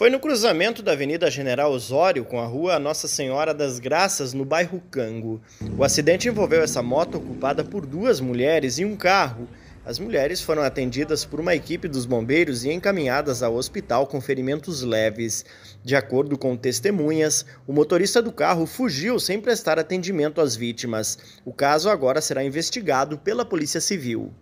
Foi no cruzamento da Avenida General Osório com a Rua Nossa Senhora das Graças, no bairro Cango. O acidente envolveu essa moto ocupada por duas mulheres e um carro. As mulheres foram atendidas por uma equipe dos bombeiros e encaminhadas ao hospital com ferimentos leves. De acordo com testemunhas, o motorista do carro fugiu sem prestar atendimento às vítimas. O caso agora será investigado pela Polícia Civil.